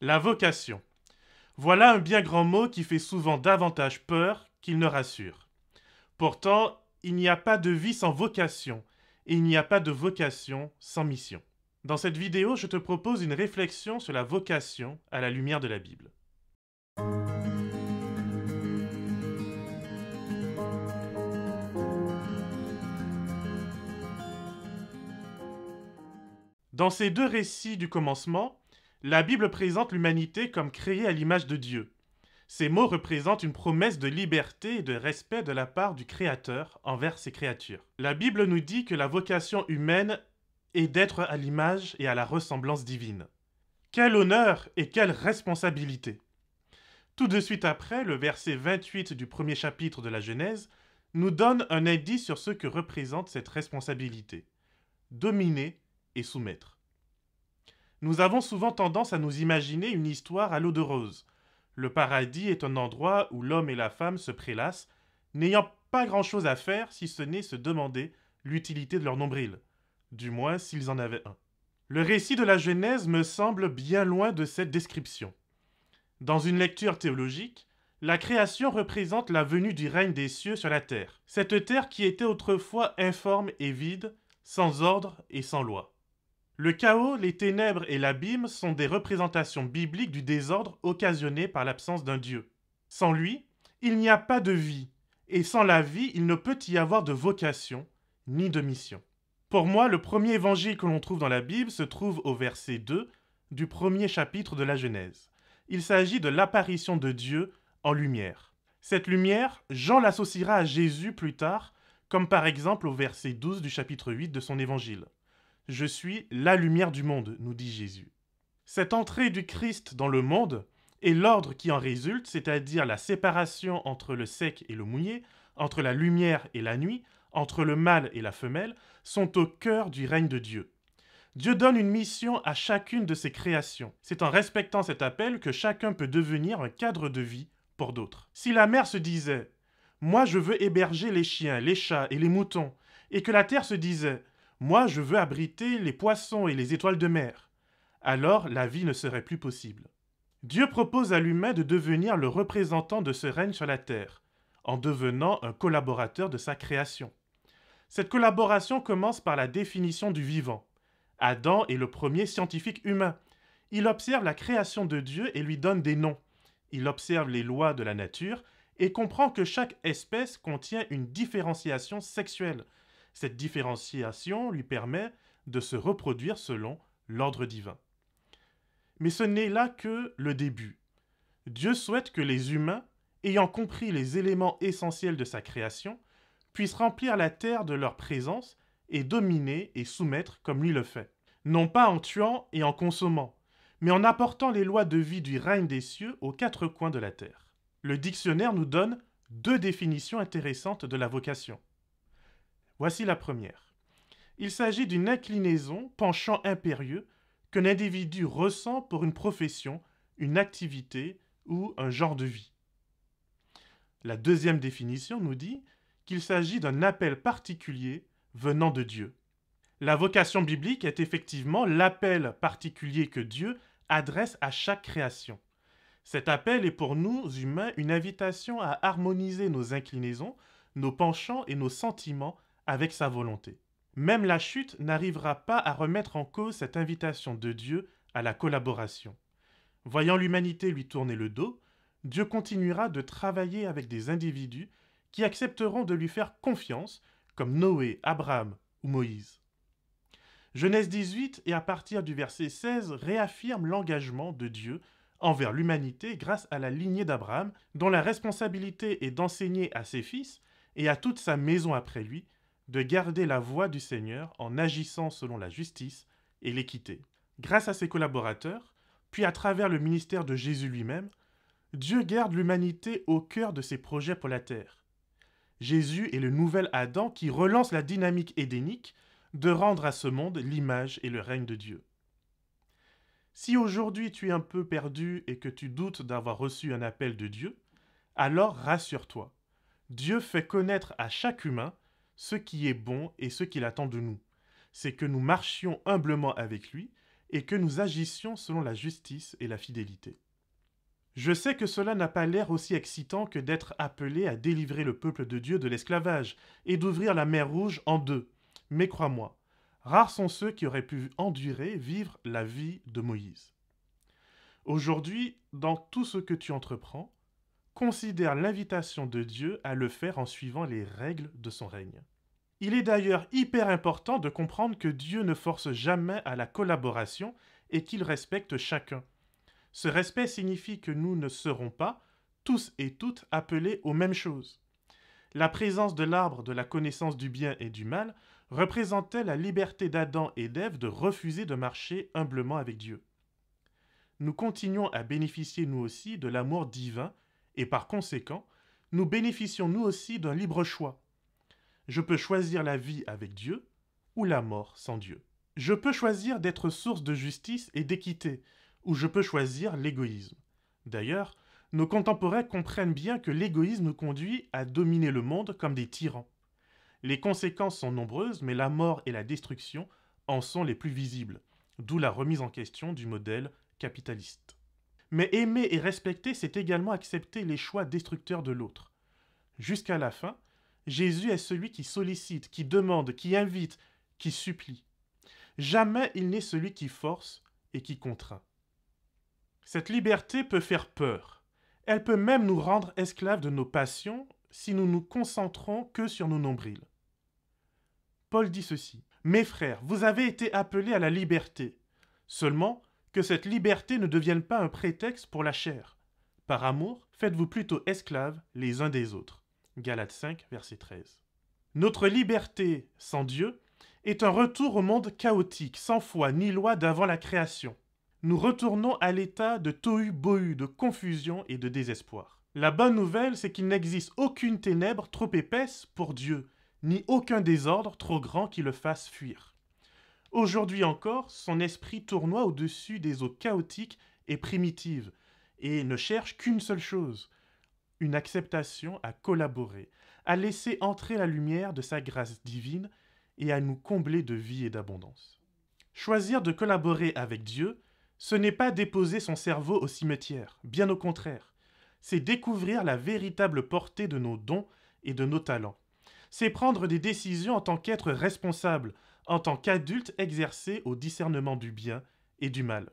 La vocation. Voilà un bien grand mot qui fait souvent davantage peur qu'il ne rassure. Pourtant, il n'y a pas de vie sans vocation, et il n'y a pas de vocation sans mission. Dans cette vidéo, je te propose une réflexion sur la vocation à la lumière de la Bible. Dans ces deux récits du commencement, la Bible présente l'humanité comme créée à l'image de Dieu. Ces mots représentent une promesse de liberté et de respect de la part du Créateur envers ses créatures. La Bible nous dit que la vocation humaine est d'être à l'image et à la ressemblance divine. Quel honneur et quelle responsabilité Tout de suite après, le verset 28 du premier chapitre de la Genèse nous donne un indice sur ce que représente cette responsabilité. Dominer et soumettre nous avons souvent tendance à nous imaginer une histoire à l'eau de rose. Le paradis est un endroit où l'homme et la femme se prélassent, n'ayant pas grand-chose à faire si ce n'est se demander l'utilité de leur nombril, du moins s'ils en avaient un. Le récit de la Genèse me semble bien loin de cette description. Dans une lecture théologique, la création représente la venue du règne des cieux sur la terre, cette terre qui était autrefois informe et vide, sans ordre et sans loi. Le chaos, les ténèbres et l'abîme sont des représentations bibliques du désordre occasionné par l'absence d'un Dieu. Sans lui, il n'y a pas de vie, et sans la vie, il ne peut y avoir de vocation ni de mission. Pour moi, le premier évangile que l'on trouve dans la Bible se trouve au verset 2 du premier chapitre de la Genèse. Il s'agit de l'apparition de Dieu en lumière. Cette lumière, Jean l'associera à Jésus plus tard, comme par exemple au verset 12 du chapitre 8 de son évangile. Je suis la lumière du monde, nous dit Jésus. Cette entrée du Christ dans le monde et l'ordre qui en résulte, c'est-à-dire la séparation entre le sec et le mouillé, entre la lumière et la nuit, entre le mâle et la femelle, sont au cœur du règne de Dieu. Dieu donne une mission à chacune de ses créations. C'est en respectant cet appel que chacun peut devenir un cadre de vie pour d'autres. Si la mère se disait ⁇ Moi je veux héberger les chiens, les chats et les moutons ⁇ et que la terre se disait ⁇ moi, je veux abriter les poissons et les étoiles de mer. Alors la vie ne serait plus possible. Dieu propose à l'humain de devenir le représentant de ce règne sur la terre, en devenant un collaborateur de sa création. Cette collaboration commence par la définition du vivant. Adam est le premier scientifique humain. Il observe la création de Dieu et lui donne des noms. Il observe les lois de la nature et comprend que chaque espèce contient une différenciation sexuelle, cette différenciation lui permet de se reproduire selon l'ordre divin. Mais ce n'est là que le début. Dieu souhaite que les humains, ayant compris les éléments essentiels de sa création, puissent remplir la terre de leur présence et dominer et soumettre comme lui le fait. Non pas en tuant et en consommant, mais en apportant les lois de vie du règne des cieux aux quatre coins de la terre. Le dictionnaire nous donne deux définitions intéressantes de la vocation. Voici la première. Il s'agit d'une inclinaison, penchant impérieux, qu'un individu ressent pour une profession, une activité ou un genre de vie. La deuxième définition nous dit qu'il s'agit d'un appel particulier venant de Dieu. La vocation biblique est effectivement l'appel particulier que Dieu adresse à chaque création. Cet appel est pour nous, humains, une invitation à harmoniser nos inclinaisons, nos penchants et nos sentiments avec sa volonté. Même la chute n'arrivera pas à remettre en cause cette invitation de Dieu à la collaboration. Voyant l'humanité lui tourner le dos, Dieu continuera de travailler avec des individus qui accepteront de lui faire confiance, comme Noé, Abraham ou Moïse. Genèse 18 et à partir du verset 16 réaffirme l'engagement de Dieu envers l'humanité grâce à la lignée d'Abraham, dont la responsabilité est d'enseigner à ses fils et à toute sa maison après lui de garder la voie du Seigneur en agissant selon la justice et l'équité. Grâce à ses collaborateurs, puis à travers le ministère de Jésus lui-même, Dieu garde l'humanité au cœur de ses projets pour la terre. Jésus est le nouvel Adam qui relance la dynamique édénique de rendre à ce monde l'image et le règne de Dieu. Si aujourd'hui tu es un peu perdu et que tu doutes d'avoir reçu un appel de Dieu, alors rassure-toi. Dieu fait connaître à chaque humain ce qui est bon et ce qu'il attend de nous. C'est que nous marchions humblement avec lui et que nous agissions selon la justice et la fidélité. Je sais que cela n'a pas l'air aussi excitant que d'être appelé à délivrer le peuple de Dieu de l'esclavage et d'ouvrir la mer Rouge en deux. Mais crois-moi, rares sont ceux qui auraient pu endurer, vivre la vie de Moïse. Aujourd'hui, dans tout ce que tu entreprends, considère l'invitation de Dieu à le faire en suivant les règles de son règne. Il est d'ailleurs hyper important de comprendre que Dieu ne force jamais à la collaboration et qu'il respecte chacun. Ce respect signifie que nous ne serons pas, tous et toutes, appelés aux mêmes choses. La présence de l'arbre de la connaissance du bien et du mal représentait la liberté d'Adam et d'Ève de refuser de marcher humblement avec Dieu. Nous continuons à bénéficier nous aussi de l'amour divin et par conséquent, nous bénéficions nous aussi d'un libre choix. Je peux choisir la vie avec Dieu ou la mort sans Dieu. Je peux choisir d'être source de justice et d'équité, ou je peux choisir l'égoïsme. D'ailleurs, nos contemporains comprennent bien que l'égoïsme conduit à dominer le monde comme des tyrans. Les conséquences sont nombreuses, mais la mort et la destruction en sont les plus visibles, d'où la remise en question du modèle capitaliste mais aimer et respecter, c'est également accepter les choix destructeurs de l'autre. Jusqu'à la fin, Jésus est celui qui sollicite, qui demande, qui invite, qui supplie. Jamais il n'est celui qui force et qui contraint. Cette liberté peut faire peur. Elle peut même nous rendre esclaves de nos passions si nous nous concentrons que sur nos nombrils. Paul dit ceci. Mes frères, vous avez été appelés à la liberté. Seulement, que cette liberté ne devienne pas un prétexte pour la chair. Par amour, faites-vous plutôt esclaves les uns des autres. Galates 5, verset 13. Notre liberté sans Dieu est un retour au monde chaotique, sans foi ni loi d'avant la création. Nous retournons à l'état de tohu-bohu, de confusion et de désespoir. La bonne nouvelle, c'est qu'il n'existe aucune ténèbre trop épaisse pour Dieu, ni aucun désordre trop grand qui le fasse fuir. Aujourd'hui encore, son esprit tournoie au-dessus des eaux chaotiques et primitives, et ne cherche qu'une seule chose, une acceptation à collaborer, à laisser entrer la lumière de sa grâce divine et à nous combler de vie et d'abondance. Choisir de collaborer avec Dieu, ce n'est pas déposer son cerveau au cimetière, bien au contraire, c'est découvrir la véritable portée de nos dons et de nos talents. C'est prendre des décisions en tant qu'être responsable, en tant qu'adulte exercé au discernement du bien et du mal.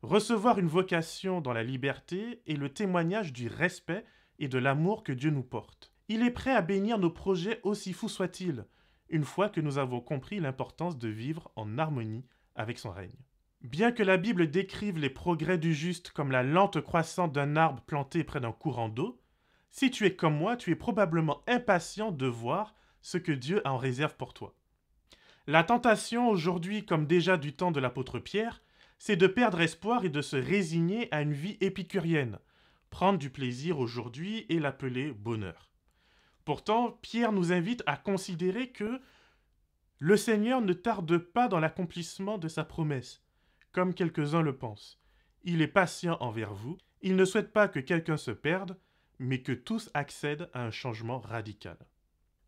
Recevoir une vocation dans la liberté est le témoignage du respect et de l'amour que Dieu nous porte. Il est prêt à bénir nos projets aussi fous soient-ils, une fois que nous avons compris l'importance de vivre en harmonie avec son règne. Bien que la Bible décrive les progrès du juste comme la lente croissance d'un arbre planté près d'un courant d'eau, si tu es comme moi, tu es probablement impatient de voir ce que Dieu a en réserve pour toi. La tentation aujourd'hui, comme déjà du temps de l'apôtre Pierre, c'est de perdre espoir et de se résigner à une vie épicurienne, prendre du plaisir aujourd'hui et l'appeler bonheur. Pourtant, Pierre nous invite à considérer que le Seigneur ne tarde pas dans l'accomplissement de sa promesse, comme quelques-uns le pensent. Il est patient envers vous, il ne souhaite pas que quelqu'un se perde, mais que tous accèdent à un changement radical.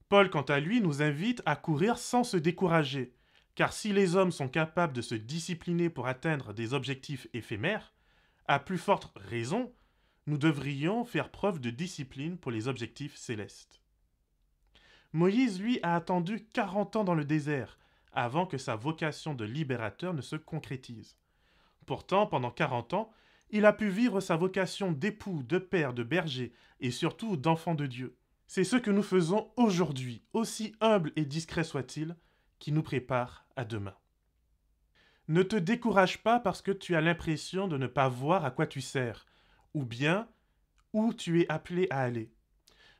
Paul, quant à lui, nous invite à courir sans se décourager, car si les hommes sont capables de se discipliner pour atteindre des objectifs éphémères, à plus forte raison, nous devrions faire preuve de discipline pour les objectifs célestes. Moïse, lui, a attendu 40 ans dans le désert avant que sa vocation de libérateur ne se concrétise. Pourtant, pendant 40 ans, il a pu vivre sa vocation d'époux, de père, de berger et surtout d'enfant de Dieu. C'est ce que nous faisons aujourd'hui, aussi humble et discret soit-il, qui nous prépare à demain. Ne te décourage pas parce que tu as l'impression de ne pas voir à quoi tu sers, ou bien où tu es appelé à aller.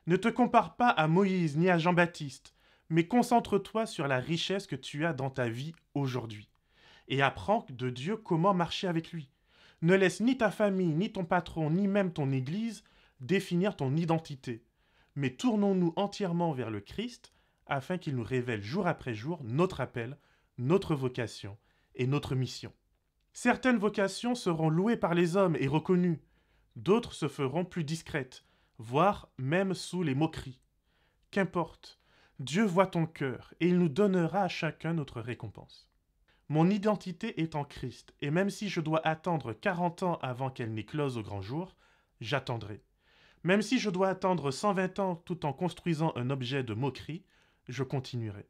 Ne te compare pas à Moïse ni à Jean-Baptiste, mais concentre-toi sur la richesse que tu as dans ta vie aujourd'hui, et apprends de Dieu comment marcher avec lui. Ne laisse ni ta famille, ni ton patron, ni même ton Église définir ton identité mais tournons-nous entièrement vers le Christ afin qu'il nous révèle jour après jour notre appel, notre vocation et notre mission. Certaines vocations seront louées par les hommes et reconnues, d'autres se feront plus discrètes, voire même sous les moqueries. Qu'importe, Dieu voit ton cœur et il nous donnera à chacun notre récompense. Mon identité est en Christ, et même si je dois attendre quarante ans avant qu'elle n'éclose au grand jour, j'attendrai. Même si je dois attendre 120 ans tout en construisant un objet de moquerie, je continuerai.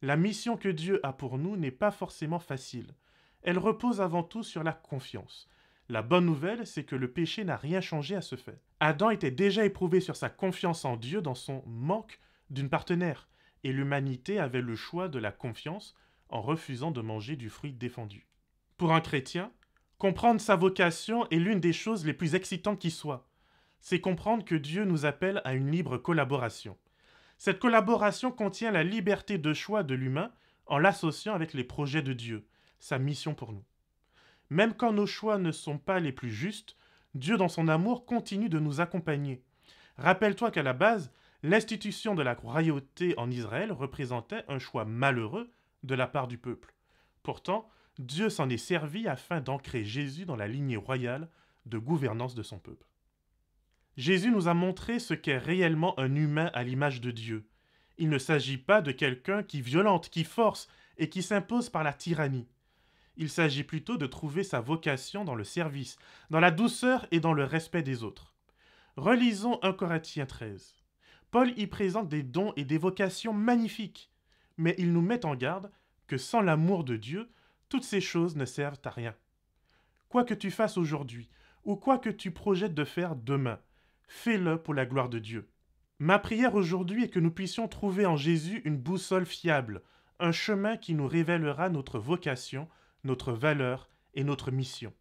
La mission que Dieu a pour nous n'est pas forcément facile. Elle repose avant tout sur la confiance. La bonne nouvelle, c'est que le péché n'a rien changé à ce fait. Adam était déjà éprouvé sur sa confiance en Dieu dans son manque d'une partenaire, et l'humanité avait le choix de la confiance en refusant de manger du fruit défendu. Pour un chrétien, comprendre sa vocation est l'une des choses les plus excitantes qui soient c'est comprendre que Dieu nous appelle à une libre collaboration. Cette collaboration contient la liberté de choix de l'humain en l'associant avec les projets de Dieu, sa mission pour nous. Même quand nos choix ne sont pas les plus justes, Dieu dans son amour continue de nous accompagner. Rappelle-toi qu'à la base, l'institution de la royauté en Israël représentait un choix malheureux de la part du peuple. Pourtant, Dieu s'en est servi afin d'ancrer Jésus dans la lignée royale de gouvernance de son peuple. Jésus nous a montré ce qu'est réellement un humain à l'image de Dieu. Il ne s'agit pas de quelqu'un qui violente, qui force et qui s'impose par la tyrannie. Il s'agit plutôt de trouver sa vocation dans le service, dans la douceur et dans le respect des autres. Relisons 1 Corinthiens 13. Paul y présente des dons et des vocations magnifiques, mais il nous met en garde que sans l'amour de Dieu, toutes ces choses ne servent à rien. Quoi que tu fasses aujourd'hui, ou quoi que tu projettes de faire demain, fais-le pour la gloire de Dieu. Ma prière aujourd'hui est que nous puissions trouver en Jésus une boussole fiable, un chemin qui nous révélera notre vocation, notre valeur et notre mission.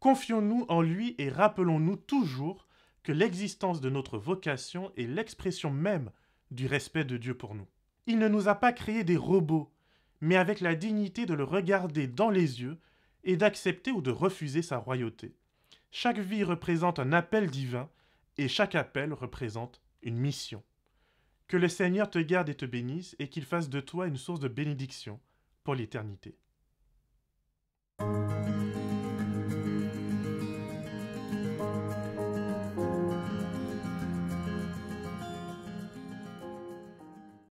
Confions-nous en lui et rappelons-nous toujours que l'existence de notre vocation est l'expression même du respect de Dieu pour nous. Il ne nous a pas créés des robots, mais avec la dignité de le regarder dans les yeux et d'accepter ou de refuser sa royauté. Chaque vie représente un appel divin et chaque appel représente une mission. Que le Seigneur te garde et te bénisse, et qu'il fasse de toi une source de bénédiction pour l'éternité.